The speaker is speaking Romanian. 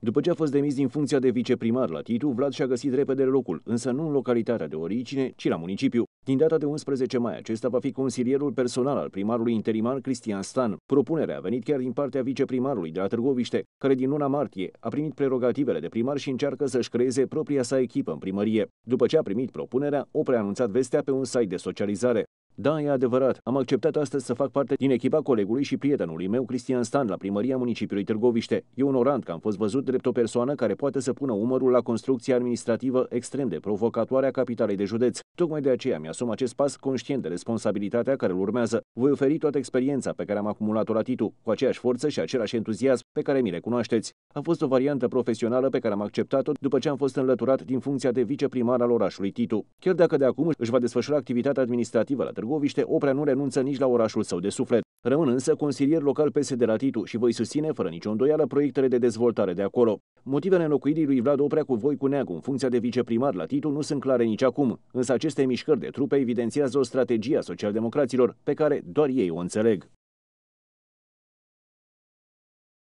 După ce a fost demis din funcția de viceprimar la Titu, Vlad și-a găsit repede locul, însă nu în localitatea de origine, ci la municipiu. Din data de 11 mai, acesta va fi consilierul personal al primarului interimar Cristian Stan. Propunerea a venit chiar din partea viceprimarului de la Târgoviște, care din luna martie a primit prerogativele de primar și încearcă să-și creeze propria sa echipă în primărie. După ce a primit propunerea, Opre a anunțat vestea pe un site de socializare. Da, e adevărat. Am acceptat astăzi să fac parte din echipa colegului și prietenului meu, Cristian Stan, la primăria municipiului Târgoviște. E onorant că am fost văzut drept o persoană care poate să pună umărul la construcția administrativă extrem de provocatoare a capitalei de județ. Tocmai de aceea mi-asum acest pas conștient de responsabilitatea care îl urmează. Voi oferi toată experiența pe care am acumulat-o la Titu, cu aceeași forță și același entuziasm pe care mi le cunoașteți. A fost o variantă profesională pe care am acceptat-o după ce am fost înlăturat din funcția de viceprimar al orașului Titu. Chiar dacă de acum își va desfășura activitatea administrativă la Târgoviște, Oprea nu renunță nici la orașul său de suflet. Rămân însă consilier local PSD la Titu și voi susține fără nicio îndoială proiectele de dezvoltare de acolo. Motivele înlocuirii lui Vlad Oprea cu voi cu Neagu în funcția de viceprimar la Titu nu sunt clare nici acum, însă aceste mișcări de trupe evidențiază o strategie a socialdemocraților pe care doar ei o înțeleg.